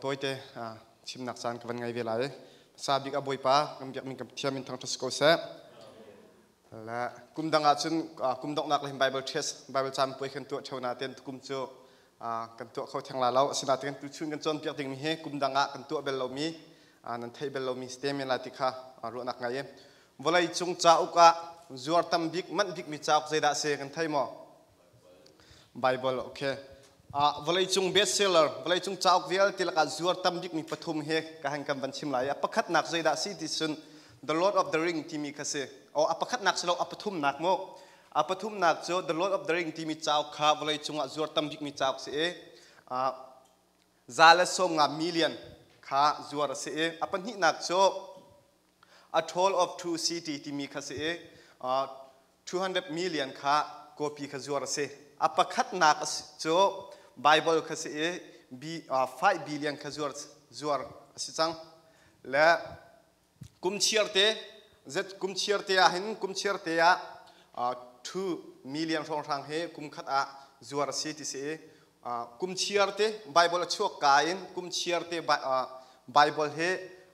tôi tê à chim nạc san kvan ngay về lại e. sa bik aboi pa ngam jak mình kam thiam mình thang thas ko sa la kum dang a ah chun ah, kum dok nak lên bible test bible cham poi khan tu chona ten kum chu à ah, kan tu kho thang la lau sina ten tu chun kan chon pek ding mi he kum dang a kan tu bel lo mi à nan thấy bel lo mi stem la ti kha ru nak ngay em volai chung cha uka zuar tam bik man bik mi cha ok zai da se kan thai mo bible okay À, valai chung bestseller valai chung chauk vial tilaka zuar tamdik mi pathum he ka hankam ban chim lai à, apakhat nak zai da si ti sun the lord of the ring timi khase o apakhat nak selo apathum nak mo apathum nak cho the lord of the ring timi chauk kha valai chung a zuar tamdik mi chauk se e a zala som nga million kha zuar se e apan hi nak cho a toll of two city timi khase e 200 million kha copy kha zuar se apakhat nak cho Bible kasi e bi uh, 5 billion ka zuar zuar sichang la kum chiar te zet kum chiar te a hin kum chiar te a uh, 2 million rong rang he kum khat a zuar si ti se uh, kum chiar te Bible chuak ka in kum chiar te uh, Bible he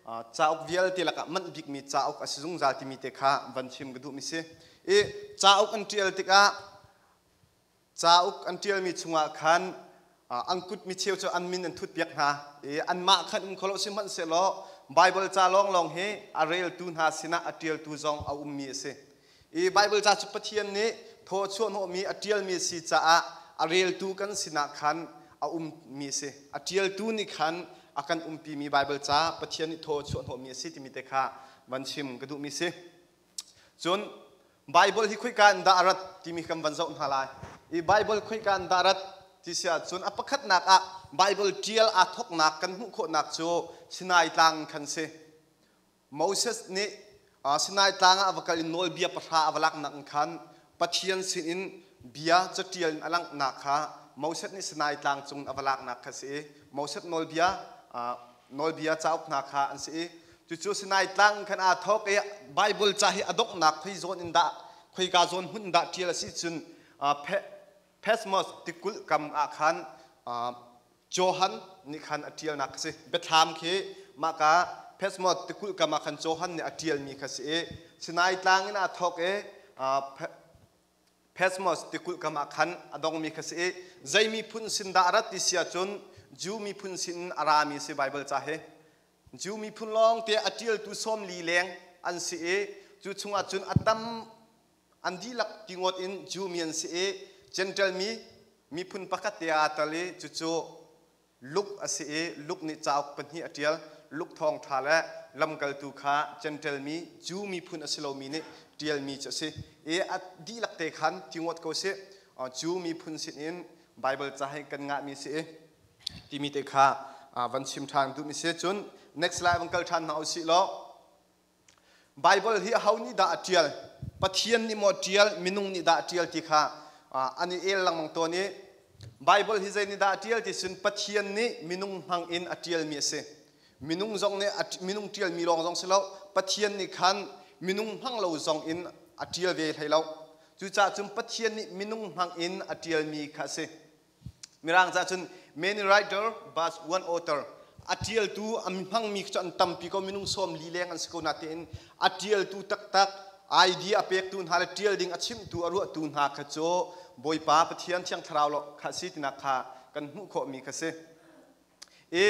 uh, chaok vial te laka man big mi chaok asizung zalti mi te kha van chim gdu mi se e chaok an tial te ka chaok an tial mi chunga khan อังกุดมิเชลจออันมินอันทุดเปียกหาอันมาคันอุคลอสิมันเซลอไบเบิลจาลองลองเฮอเรลตุนาสินาอติเลตุซองอุมมีเซอีไบเบิลจาจุปเทียนนี่โทชวนโฮมีอติเลมีซีจาอเรลตุกันสินาคันอุมมีเซอตลตนคันอกันอุมปีมีไบเบิลจาปเทียนนีโทชวนโมีีติมีเตคาวันชิมกะดุมีซจนไบเบิลฮิคุยกันดารั tisya chun a pakhat nak a ah, bible tial a thok nak kan hu kho nak chu sinai tang khan se moses ni ah, a sinai tang a vakal in noi bia patha avalak nak khan pathian sin in bia chatial in alang nak kha moses ni sinai tang chung avalak nak kha se moses nol bia a ah, nol bia chauk nak kha an se tu chu sinai tang khan a thok e bible cha hi adok nak khai zon in da khai ga zon hun da tial si chun a phe Pesmos tikul kam akan Johan ni kan atial nak si betham ke maka Pesmos tikul kam akan Johan ni atial ni kasi e sinai tangin atok e Pesmos tikul kam akan adong mi kasi e zai mi pun sin darat disia chun ju mi pun sin arami si Bible cahe ju mi pun long te atial tu som li leng an si e ju chung atun atam andilak tingot in ju mi an si e จนเจลมีมีพุนปกติอาตะลีจุจุลุกอสิเอลุกนิจาวปนิอเดียลลุกทองทาและลำกัลตูคาเจนเจลมีจูมีพุนอสิโลมีนิเดียลมีจะสิเออัดดีลักเตคันทิงวดกาสิจูมีพุนสิอินไบเบลจะให้กันงามีสิเอทีมีเตคาวันชิมทางดูมีสิจุน next l i e u n l e a n n o si lo bible hi h o ni da atial pathian ni mo tial minung ni d atial ti kha Ah, ani el lang mong toni bible hi zaini da atial ti sun pathian ni minung hang in atial mi ase minung zong ne minung tial mi long zong selo pathian ni khan minung hang lo zong in atial ve thailo chu cha chum pathian ni minung hang in atial mi kha se mirang cha chun many writer but one author atial tu am hang mi chan tam pi ko minung som li leng an sko na te in atial tu tak tak a idia pek tu nala tiel ding achim tu aru tu nga khacho boipa pathian chang thraaw lo khasi tina kha kan hu kho mi khase e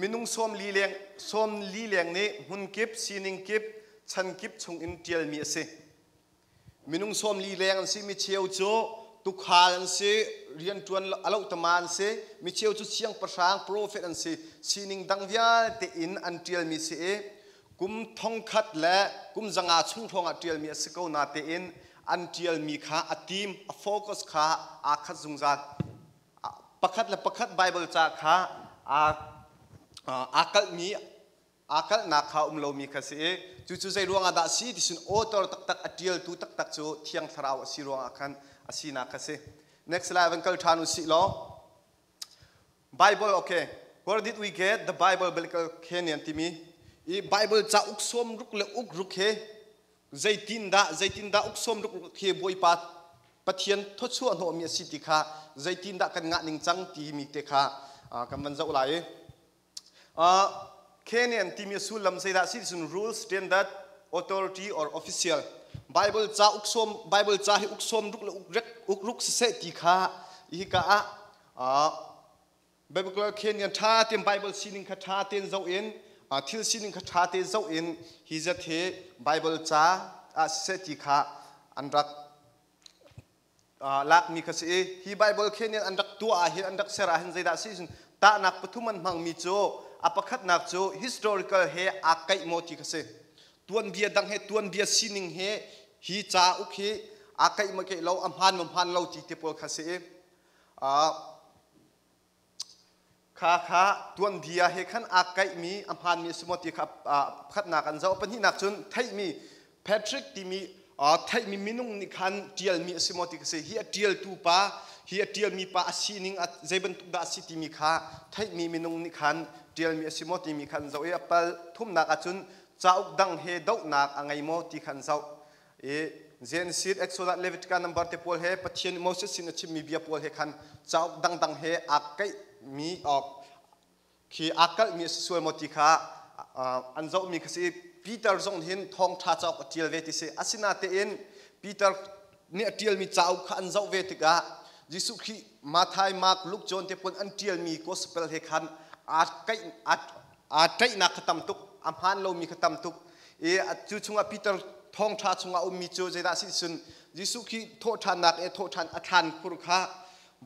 minung som li leng som li leng ne hun kip s n i n g kip chan kip chung in t i l mi s e minung som li leng an si mi cheu cho tukhal an si r i a n tu an lo tam an se mi cheu c h siang p r a s a n g p r o p h e an si s n i n g กุมทองคัดและกุมจังอาชุ่งทองอัตเีลมีสกาวนาเตอยนอันตีลมีขาอัติมโฟกัสขาอาคัดจงจักปักขัดและปักขัดไบเบิลจักขาอาอาคัดมีอาคัดนักขาอุมโลมีคาเสจุดจุดใจรวงอาดาสีที่สุนโอตอร์ตักตักอัตเีลตุตักตักจูเที่ยงสราวสีรวงอาคันอาศีนาคาเส next slide วันกัลทานุสิโล Bible okay where did we get the Bible biblical Kenyan to me i bible cha uk som ruk le uk ruk he tin da zaitin da uk som ruk ruk he boi pa pathian tho chu ano mi si ti kha zaitin da kan nga ning chang ti mi te kha kam à, ban zau lai a à, kenyan ti mi su lam sei da si sun rule standard authority or official bible cha uk som bible cha hi uk som ruk le uk rek uk ruk se ti kha hi ka a bible kenyan tha tem bible sining kha tha ten zau in تھیل سنکھا تھی جگ ہ بائبل چا سی خا اد لکھ می کئی بل اندک تاکھی ہندک سراہ تا نکم فن مچو ا پخت نکچو ہسٹو رکل ہی آ کئی موتی کسے تون بھی دن تون بی چاہ اکھی آ کئی مکئی لو امفان ممفان لو تی تیپو کسی khá khá tuân dia he khan a kai mi am han mi smoti kha khat na kan zo pan hi nak chun thai mi patrick ti mi a thai mi minung ni khan tial mi smoti ka se hi a tial tu pa hi a tial mi pa asining at zeben tu da si ti mi kha thai mi minung ni khan tial mi smoti mi khan zo e pal thum na ka chun chauk dang he dau nak angai mo ti khan zo e zen sir exodat levitica number te pol he pathian moses sin achim mi bia pol he khan chauk dang dang he a kai มีออกขีอากัลมีส่วนมติค่ะอันจบมีคือปีเตอร์จงเห็นทองท่าจอกเทียลเวติเสอาศินาเตนปีเตอร์เนี่ยเทียลมีเจ้าขันจบเวติกะยิสุขีมาไทยมากลุกจนเทปนอันเทียลมีก็สเปลเฮคันอาจไกอาจอาจไกนักขตัมตุกอัมฮันโลมีขตัมตุกเออจูชงอาปีเตอร์ทองท่าชงอาอุมีจูเจดาสิสุนยิสุขีโทษทานนักเอโทษทานอัฐานคุรุคา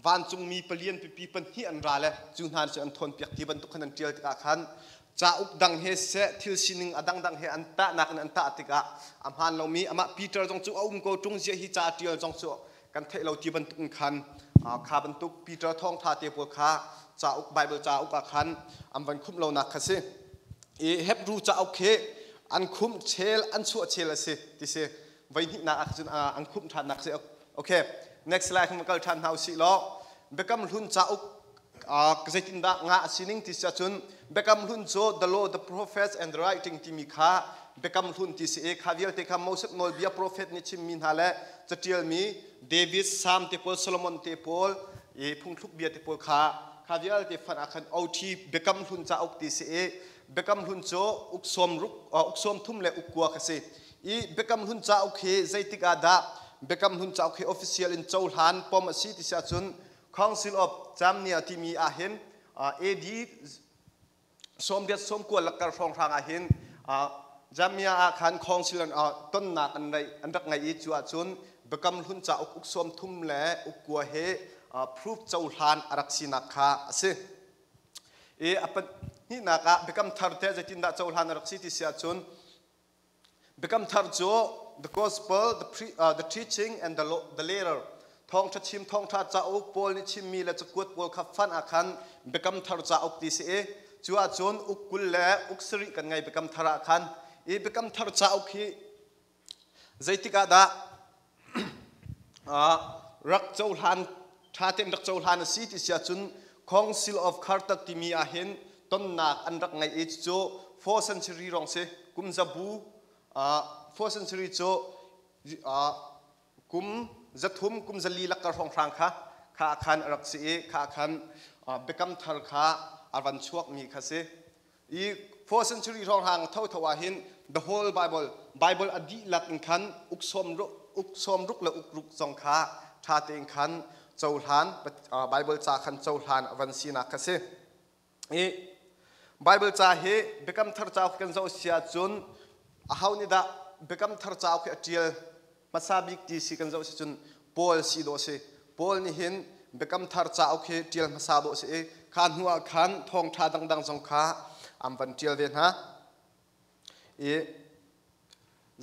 วันจุงมีเปลี่ยนปีปีเป็นที่อันราเลยจุนาันจะอันทนเปียกที่บรรทุกขนัดเจียวติกาขันจะอุบดังเฮเสทิลสินิงอดังดังเฮอันตะนักนันตะติกาอัมฮันเรามีอามาปีเตอร์จงจูอุ้มโกจุงเจียฮิจ่าเดียวจงจูกันเทเราที่บรรทุกขันขาบรรทุกปีเตอร์ท่องทาเตียปัวขาจะอุกไบเบิลจะอุาคันอัมวันคุ้มเรานักสิเอเฮบรูจะเอาเคอันคุ้มเชลอันชัวเชลสิที่เสไว้นี่นักจุนอันคุ้มทานนักสิโอเค next slide không có than hào xị lo cam hun cha uk zekin da ngã sining ti sa chun cam hun zo the law the prophets and the writing ti mi kha become hun ti se ek havial te kha mosep nol bia prophet ni chim min hale chatial mi david sam te Paul, solomon te pol e phung thuk bia te pol kha khavial te fan akhan au thi cam hun cha ok ti se cam hun zo uk som ruk uk som thum le uk kwa khase i cam hun cha ok zaitika da Beckham hun chau khi official in chau han pom si ti sa chun council of chamnia ti mi a hin ad som det som ko lakar phong rang a hin jamia a khan council an ton nak an rai an rak ngai i chu a chun Beckham hun cha uk som thum le uk ko he proof chau han arak si nak kha ase e apan ni naka Beckham thar te jatin da chau han arak si ti sa chun Beckham thar jo the gospel, the, pre, uh, the teaching, and the, the letter. Thong cha chim thong cha cha uk pol ni chim mi le cha kut pol kha fan a khan bekam thar cha uk ti se e. Chua chon uk kul le uk sri kan ngai bekam thar a khan. E bekam thar cha uk hi zaitika da uh, rak chau han tha tem rak chau han si ti sia chun council of khartak ti mi a hin ton nak an rak ngai e chu 4 century rong se kumzabu a uh, ฟอร์ซันซุริโจกุมจัตุมกุมจัลีลักกระฟองครางค่ะข้าคันรักสีข้าคันเบกัมทาร์ค่ะอาวันชวกมีค่ะสิอีฟอร์ซันซุริทองหางเท่าทวาหิน the whole bible bible อดีตลักอินคันอุกซอมรุกอุกซอมรุกและอุกรุกจงค่ะชาติอินคันโจ้าหลานบิเบิลจาคันโจ้าหลานวันศีนักค่เสีบิเบิลจ่าเหตเบกัมทาร์จากันเจ้าเสียจุนเอาเนี่ิดา bekam thar chau khi atial masabik ti si kan zo si chun pol si do si pol ni hin bekam thar chau khi tial masa do si e. khan hua khan thong tha dang dang song kha am van tial ven ha e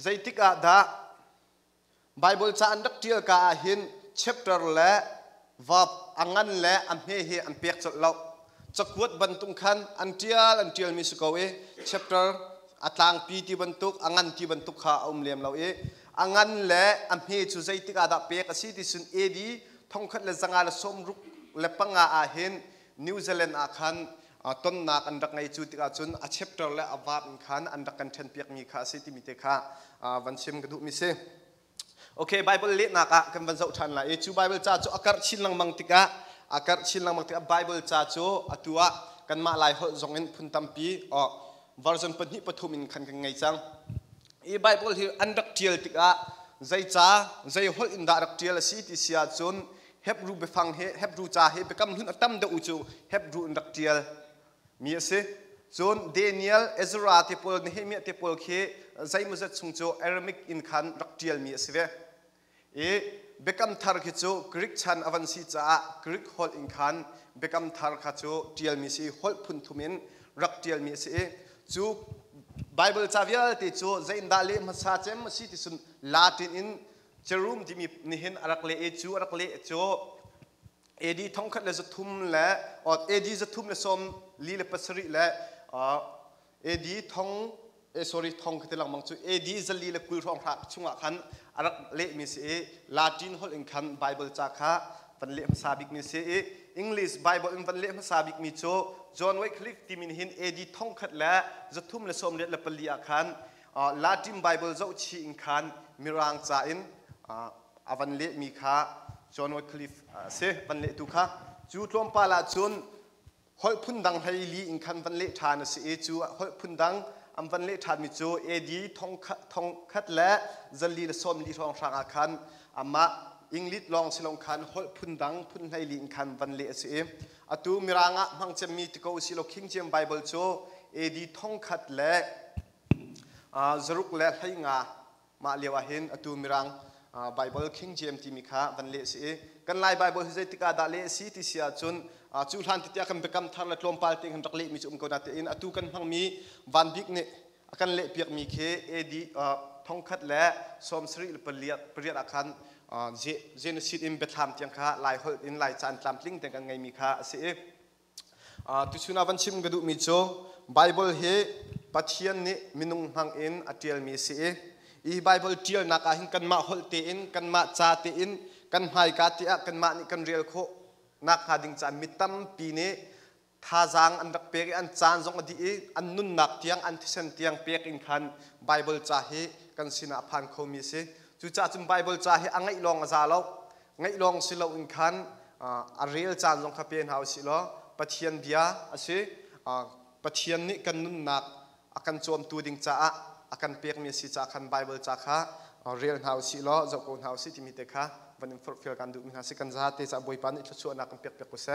zaitik a da bible cha an dak tial ka hin chapter le vap angan le am he he an pek chot lo chakwat bantung khan an tial an tial mi su ko e chapter อัตางปีที่บรรทุกอังันที่บรรทุกข้าอุมเลียมเราเออังันและอันเฮจูใจติกาดับเปียกสิที่สุนเอดีท่องคัดและจังอาลสมรุกและปังอาอาเห็นนิวซีแลนด์อาคันต้นนักอันดักไงจูติกาจุนอัชเชปเตอร์และอาวาบคันอันดักกันเทนเปียกมีข้าสิที่มีเตค่าวันเชมกระดุมิเซโอเคไบเบิลเล็กนักกันวันเสาร์ทันละเอจูไบเบิลจ้าจูอักาศชินลังมังติกาอักาศชินลังมังติกาไบเบิลจ้าจูอัตัวกันมาหลายหกจงเงินพุ่นตัมปีอ๋อ version pan hi pathum in khan kan ngai chang e bible hi an rak tial tika zai cha zai hol in da rak tial a si ti sia chun hebru be phang he hebru cha he be kam hun atam da u chu hebru in rak tial mi ase chun daniel ezra te pol nehemia te pol khi zai mu zat chung chu aramaic in khan rak tial mi ase ve e bekam thar khi chu greek chan avan si cha greek hol in khan bekam thar kha chu tial mi si hol phun thumin rak tial mi se จูบไบเบิลทาวิลติจูเซนดาเลมซาเซมาซิติสุนลาตินอินเจรูมที่มีนิฮินอารักเลเอจูอารักเลเอจูเอดีท่องคัดและจะทุมและออเอดีสะทุมและสมลีเลปัสริและออเอดีท่องเอสอริท่องคัดหลังมังจูเอดีจะลีเละกุลรองพระชุ่งอักขันอารักเลมิเซลาตินฮอลอิงคันไบเบิลจากะปันเลมซาบิกมิเซ English Bible อันวันเล่มาสาบิกมีโจจอห์นไวคลิฟติมินหินเอดีท่องขัดและจะทุ่มและสมเด็จละปลีอาคันลาดิมไบเบิลเจ้าชีอินคันมีรังจ่าอินอวันเล่มีค่าจอห์นไวคลิฟเซวันเล่ตุค่ะจูทลมปาลาจุนหอยพุ่นดังไฮลีอินคันวันเล่ทานเสียจูหอยพุ่นดังอันวันเล่ทานมีโจเอดีท่องขัดท่องัดและจะลีและสมดีท่องทางอาคันอามาอิงลิดลองสิลงคันฮอลพุ่นดังพุ่นไหลิงคันวันเลเซอะตูมิร่างะมังจะมีตโกสิลคิงเจมไบเบิลโจเอดีท่องขัดเละอ่าจรุกเละให้งามาเลวะเห็นอะตูมิร่างอ่าไบเบิลคิงเจมที่มีค่ะวันเลเซกันไลไบเบิลที่ติกาดาเลซีที่เสียจนอ่าจูฬาธิติยาคันเป็นคำทาร์ละทลมพัลติงคันเลมิจุมกนัตเตอินอะตูกันมังมีวันบิกเนอะกันเลเปียกมีเคเอดีอ่าท่องขัดเละสมสริเปรียดเปรียดอาคาร je je na sit in betham tiang kha lai hol in lai chan tlam tling te kan ngai mi kha se e tu chuna van chim gadu mi cho bible he pathian ni minung hang in atial mi se e i bible tial na ka hin kan ma hol te in kan ma cha te in kan hai ka ti a kan ma ni kan real kho na kha ding cha mitam pi ne tha jang an dak pek an chan jong di e an nun nak tiang an thisen tiang pek in khan bible cha he kan sina phan kho mi se e จุจ้าจุมไบเบิลจ้าเฮอังไงลองอาซาลราไงลองสิลอินคันอาเรียลจานลงขับเปียนเอาสิลอาปะเทียนเบียอาศิปะเทียนนี่กันนุ่นนักอาการจวมตูดิงจ้าอาการเปียกมีสิจ้าคันไบเบิลจ้าค่ะเรียลเอาสิลอาจะโกนเอาสิที่มีเด็กค่ะวันนี้ฟุตเฟียกันดูมีนาสิกันจ้าเตจ้าบุยปันอิทธิชวนนักเปียกเปียกกุเซ